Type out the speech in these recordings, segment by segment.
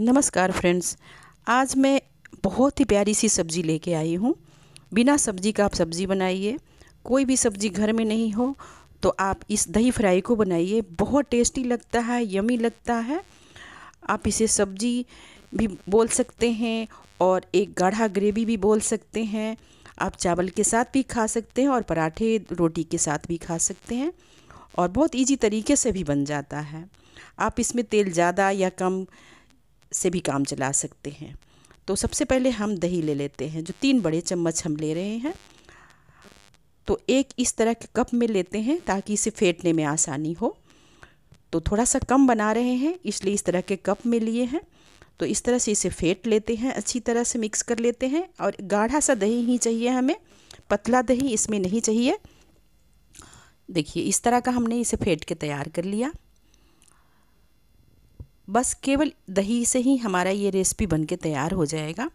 नमस्कार फ्रेंड्स आज मैं बहुत ही प्यारी सी सब्ज़ी लेके आई हूँ बिना सब्ज़ी का आप सब्ज़ी बनाइए कोई भी सब्ज़ी घर में नहीं हो तो आप इस दही फ्राई को बनाइए बहुत टेस्टी लगता है यमी लगता है आप इसे सब्ज़ी भी बोल सकते हैं और एक गाढ़ा ग्रेवी भी बोल सकते हैं आप चावल के साथ भी खा सकते हैं और पराठे रोटी के साथ भी खा सकते हैं और बहुत इजी तरीके से भी बन जाता है आप इसमें तेल ज़्यादा या कम से भी काम चला सकते हैं तो सबसे पहले हम दही ले लेते हैं जो तीन बड़े चम्मच हम ले रहे हैं तो एक इस तरह के कप में लेते हैं ताकि इसे फेंटने में आसानी हो तो थोड़ा सा कम बना रहे हैं इसलिए इस तरह के कप में लिए हैं तो इस तरह से इसे फेंट लेते हैं अच्छी तरह से मिक्स कर लेते हैं और गाढ़ा सा दही ही चाहिए हमें पतला दही इसमें नहीं चाहिए देखिए इस तरह का हमने इसे फेंट के तैयार कर लिया बस केवल दही से ही हमारा ये रेसिपी बन के तैयार हो जाएगा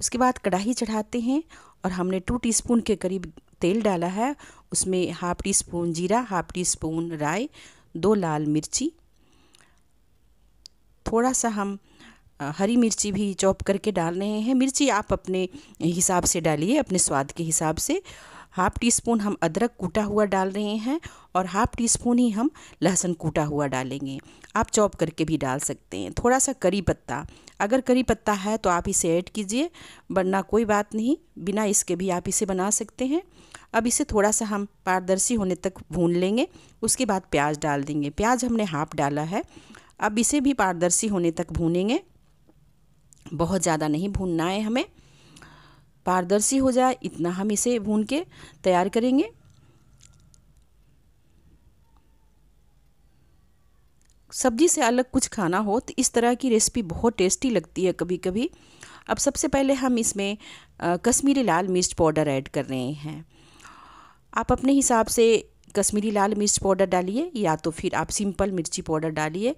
उसके बाद कढ़ाई चढ़ाते हैं और हमने टू टीस्पून के करीब तेल डाला है उसमें हाफ टी स्पून जीरा हाफ टी स्पून राय दो लाल मिर्ची थोड़ा सा हम हरी मिर्ची भी चॉप करके डाल रहे हैं मिर्ची आप अपने हिसाब से डालिए अपने स्वाद के हिसाब से हाफ़ टी स्पून हम अदरक कूटा हुआ डाल रहे हैं और हाफ़ टी स्पून ही हम लहसुन कूटा हुआ डालेंगे आप चॉप करके भी डाल सकते हैं थोड़ा सा करी पत्ता अगर करी पत्ता है तो आप इसे ऐड कीजिए वरना कोई बात नहीं बिना इसके भी आप इसे बना सकते हैं अब इसे थोड़ा सा हम पारदर्शी होने तक भून लेंगे उसके बाद प्याज डाल देंगे प्याज हमने हाफ डाला है अब इसे भी पारदर्शी होने तक भूनेंगे बहुत ज़्यादा नहीं भूनना है हमें पारदर्शी हो जाए इतना हम इसे भून के तैयार करेंगे सब्जी से अलग कुछ खाना हो तो इस तरह की रेसिपी बहुत टेस्टी लगती है कभी कभी अब सबसे पहले हम इसमें कश्मीरी लाल मिर्च पाउडर ऐड कर रहे हैं आप अपने हिसाब से कश्मीरी लाल मिर्च पाउडर डालिए या तो फिर आप सिंपल मिर्ची पाउडर डालिए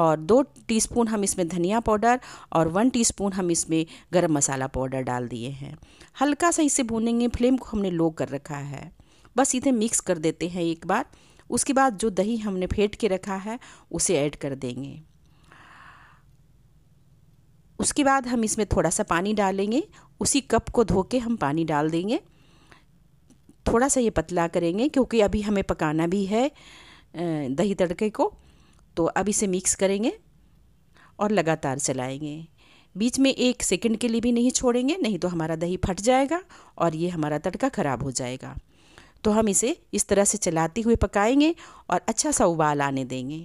और दो टीस्पून हम इसमें धनिया पाउडर और वन टीस्पून हम इसमें गरम मसाला पाउडर डाल दिए हैं हल्का सा इसे भूनेंगे फ्लेम को हमने लो कर रखा है बस इन्हें मिक्स कर देते हैं एक बार उसके बाद जो दही हमने फेंट के रखा है उसे ऐड कर देंगे उसके बाद हम इसमें थोड़ा सा पानी डालेंगे उसी कप को धो के हम पानी डाल देंगे थोड़ा सा ये पतला करेंगे क्योंकि अभी हमें पकाना भी है दही तड़के को तो अब इसे मिक्स करेंगे और लगातार चलाएंगे बीच में एक सेकंड के लिए भी नहीं छोड़ेंगे नहीं तो हमारा दही फट जाएगा और ये हमारा तड़का ख़राब हो जाएगा तो हम इसे इस तरह से चलाते हुए पकाएंगे और अच्छा सा उबाल आने देंगे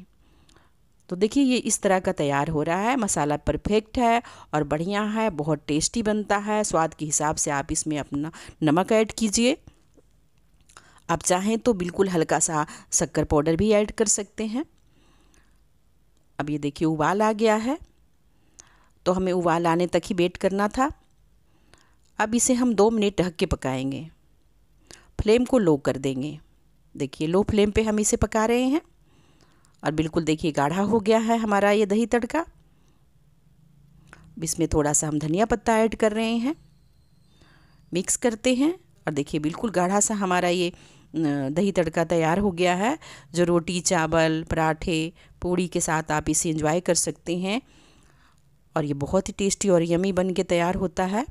तो देखिए ये इस तरह का तैयार हो रहा है मसाला परफेक्ट है और बढ़िया है बहुत टेस्टी बनता है स्वाद के हिसाब से आप इसमें अपना नमक ऐड कीजिए आप चाहें तो बिल्कुल हल्का सा शक्कर पाउडर भी ऐड कर सकते हैं अब ये देखिए उबाल आ गया है तो हमें उबाल आने तक ही वेट करना था अब इसे हम दो मिनट ढक के पकाएंगे फ्लेम को लो कर देंगे देखिए लो फ्लेम पे हम इसे पका रहे हैं और बिल्कुल देखिए गाढ़ा हो गया है हमारा ये दही तड़का इसमें थोड़ा सा हम धनिया पत्ता ऐड कर रहे हैं मिक्स करते हैं और देखिए बिल्कुल गाढ़ा सा हमारा ये दही तड़का तैयार हो गया है जो रोटी चावल पराठे पूड़ी के साथ आप इसे इंजॉय कर सकते हैं और ये बहुत ही टेस्टी और यमी बन के तैयार होता है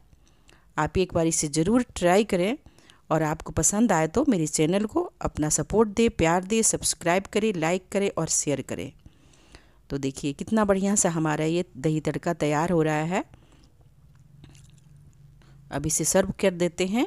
आप एक बार इसे ज़रूर ट्राई करें और आपको पसंद आए तो मेरे चैनल को अपना सपोर्ट दे प्यार दे सब्सक्राइब करें लाइक करें और शेयर करें तो देखिए कितना बढ़िया सा हमारा ये दही तड़का तैयार हो रहा है अब इसे सर्व कर देते हैं